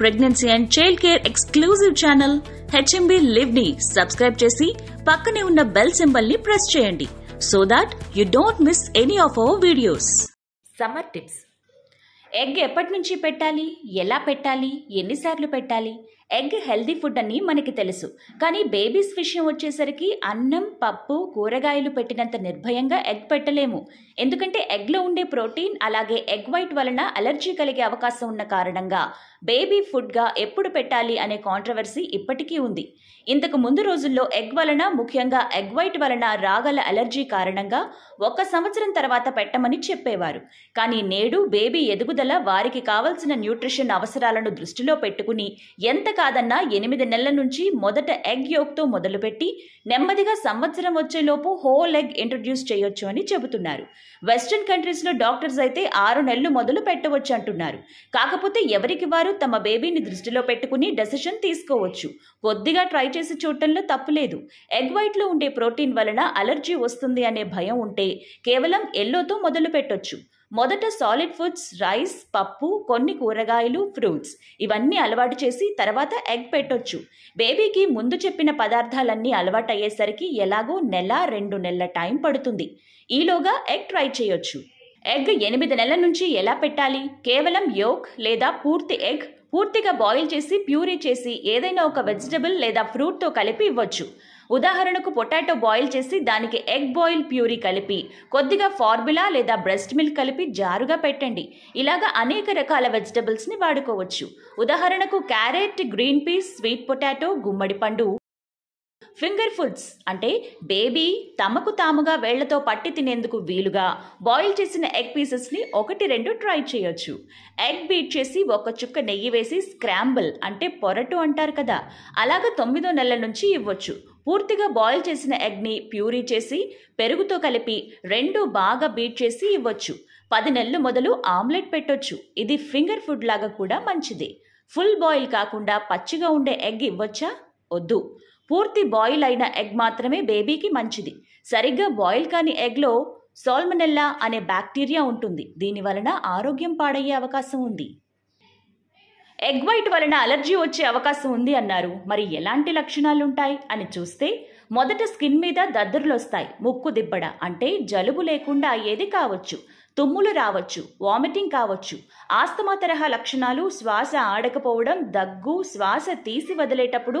pregnancy and child care exclusive channel HMB live ని subscribe చేసి పక్కనే ఉన్న బెల్ సింబల్ ని ప్రెస్ చేయండి so that you don't miss any of our videos summer tips egg ఎప్పటి నుంచి పెట్టాలి ఎలా పెట్టాలి ఎన్నిసార్లు పెట్టాలి ఎగ్ హెల్దీ ఫుడ్ అని మనకి తెలుసు కానీ బేబీస్ విషయం వచ్చేసరికి అన్నం పప్పు కూరగాయలు పెట్టినంత నిర్భయంగా ఎగ్ పెట్టలేము ఎందుకంటే ఎగ్లో ఉండే ప్రోటీన్ అలాగే ఎగ్ వైట్ వలన అలర్జీ కలిగే అవకాశం ఉన్న కారణంగా బేబీ ఫుడ్గా ఎప్పుడు పెట్టాలి అనే కాంట్రవర్సీ ఇప్పటికీ ఉంది ఇంతకు ముందు రోజుల్లో ఎగ్ వలన ముఖ్యంగా ఎగ్ వైట్ వలన రాగల అలర్జీ కారణంగా ఒక సంవత్సరం తర్వాత పెట్టమని చెప్పేవారు కానీ నేడు బేబీ ఎదుగుదల వారికి కావలసిన న్యూట్రిషన్ అవసరాలను దృష్టిలో పెట్టుకుని ఎంత కాదన్న ఎనిమిది నెలల నుంచి మొదట ఎగ్ యోక్తో మొదలుపెట్టి నెమ్మదిగా సంవత్సరం వచ్చేలోపు హోల్ ఎగ్ ఇంట్రడ్యూస్ చేయొచ్చు అని చెబుతున్నారు వెస్టర్న్ కంట్రీస్లో డాక్టర్స్ అయితే ఆరు నెలలు మొదలు పెట్టవచ్చు అంటున్నారు కాకపోతే ఎవరికి వారు తమ బేబీని దృష్టిలో పెట్టుకుని డెసిషన్ తీసుకోవచ్చు కొద్దిగా ట్రై చేసి చూడటంలో తప్పులేదు ఎగ్ వైట్లో ఉండే ప్రోటీన్ వలన అలర్జీ వస్తుంది అనే భయం ఉంటే కేవలం ఎల్లోతో మొదలు పెట్టొచ్చు మొదట సాలిడ్ ఫుడ్స్ రైస్ పప్పు కొన్ని కూరగాయలు ఫ్రూట్స్ ఇవన్నీ అలవాటు చేసి తర్వాత ఎగ్ పెట్టొచ్చు బేబీకి ముందు చెప్పిన పదార్థాలన్నీ అలవాటు అయ్యేసరికి ఎలాగో నెల రెండు నెలల టైం పడుతుంది ఈలోగా ఎగ్ ట్రై చేయొచ్చు ఎగ్ ఎనిమిది నెలల నుంచి ఎలా పెట్టాలి కేవలం యోక్ లేదా పూర్తి ఎగ్ పూర్తిగా బాయిల్ చేసి ప్యూరీ చేసి ఏదైనా ఒక వెజిటబుల్ లేదా ఫ్రూట్తో కలిపి ఇవ్వచ్చు ఉదాహరణకు పొటాటో బాయిల్ చేసి దానికి ఎగ్ బాయిల్ ప్యూరీ కలిపి కొద్దిగా ఫార్ములా లేదా బ్రెస్ట్ మిల్క్ కలిపి జారుగా పెట్టండి ఇలాగ అనేక రకాల వెజిటబుల్స్ని వాడుకోవచ్చు ఉదాహరణకు carrot green peas sweet potato గుమ్మడి పండు ఫింగర్ ఫుడ్స్ అంటే బేబీ తమకు తాముగా వేళ్లతో పట్టి తినేందుకు వీలుగా బాయిల్ చేసిన ఎగ్ పీసెస్ని ఒకటి రెండు ట్రై చేయొచ్చు ఎగ్ బీట్ చేసి ఒక చుక్క నెయ్యి వేసి స్క్రాంబుల్ అంటే పొరటు అంటారు కదా అలాగ తొమ్మిదో నెలల నుంచి ఇవ్వచ్చు పూర్తిగా బాయిల్ చేసిన ఎగ్ని ప్యూరీ చేసి పెరుగుతో కలిపి రెండు బాగా బీట్ చేసి ఇవ్వచ్చు పది నెలలు మొదలు ఆమ్లెట్ పెట్టొచ్చు ఇది ఫింగర్ ఫుడ్ లాగా కూడా మంచిది ఫుల్ బాయిల్ కాకుండా పచ్చిగా ఉండే ఎగ్ ఇవ్వచ్చా వద్దు పూర్తి బాయిల్ అయిన ఎగ్ మాత్రమే బేబీకి మంచిది సరిగ్గా బాయిల్ కాని ఎగ్లో సోల్మనెల్లా అనే బ్యాక్టీరియా ఉంటుంది దీని వలన ఆరోగ్యం పాడయ్యే అవకాశం ఉంది ఎగ్ వైట్ వలన అలర్జీ వచ్చే అవకాశం ఉంది అన్నారు మరి ఎలాంటి లక్షణాలుంటాయి అని చూస్తే మొదట స్కిన్ మీద వస్తాయి ముక్కు దిబ్బడ అంటే జలుబు లేకుండా అయ్యేది కావచ్చు తుమ్ములు రావచ్చు వామిటింగ్ కావచ్చు ఆస్తమా తరహా లక్షణాలు శ్వాస ఆడకపోవడం దగ్గు శ్వాస తీసి వదిలేటప్పుడు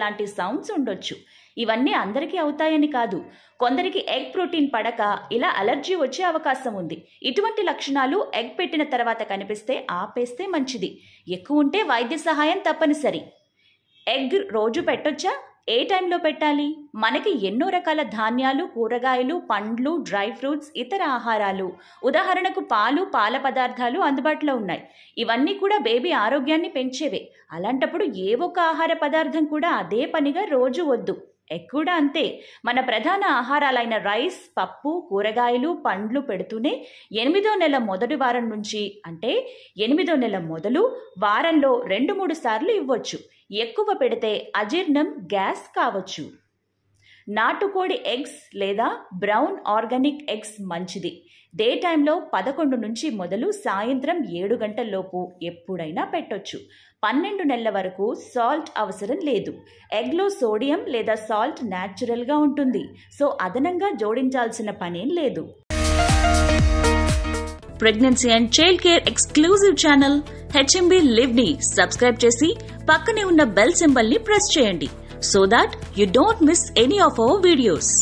లాంటి సౌండ్స్ ఉండొచ్చు ఇవన్నీ అందరికీ అవుతాయని కాదు కొందరికి ఎగ్ ప్రోటీన్ పడక ఇలా అలర్జీ వచ్చే అవకాశం ఉంది ఇటువంటి లక్షణాలు ఎగ్ పెట్టిన తర్వాత కనిపిస్తే ఆపేస్తే మంచిది ఎక్కువ ఉంటే వైద్య సహాయం తప్పనిసరి ఎగ్ రోజు పెట్టొచ్చా ఏ టైంలో పెట్టాలి మనకి ఎన్నో రకాల ధాన్యాలు కూరగాయలు పండ్లు డ్రై ఫ్రూట్స్ ఇతర ఆహారాలు ఉదాహరణకు పాలు పాల పదార్థాలు అందుబాటులో ఉన్నాయి ఇవన్నీ కూడా బేబీ ఆరోగ్యాన్ని పెంచేవే అలాంటప్పుడు ఏ ఒక్క ఆహార పదార్థం కూడా అదే పనిగా రోజు వద్దు ఎక్కువ అంతే మన ప్రధాన ఆహారాలైన రైస్ పప్పు కూరగాయలు పండ్లు పెడుతూనే ఎనిమిదో నెల మొదటి వారం నుంచి అంటే ఎనిమిదో నెల మొదలు వారంలో రెండు మూడు సార్లు ఇవ్వచ్చు ఎక్కువ పెడితే అజీర్ణం గ్యాస్ కావచ్చు నాటుకోడి ఎగ్స్ లేదా బ్రౌన్ ఆర్గానిక్ ఎగ్స్ మంచిది డే టైంలో పదకొండు నుంచి మొదలు సాయంత్రం ఏడు గంటల్లోపు ఎప్పుడైనా పెట్టొచ్చు పన్నెండు నెలల వరకు సాల్ట్ అవసరం లేదు ఎగ్లో సోడియం లేదా సాల్ట్ న్యాచురల్గా ఉంటుంది సో అదనంగా జోడించాల్సిన పనేం లేదు pregnancy and child care exclusive channel HMB లివ్ని సబ్స్క్రైబ్ చేసి పక్కనే ఉన్న బెల్ సింబల్ ని ప్రెస్ చేయండి so that you don't miss any of our videos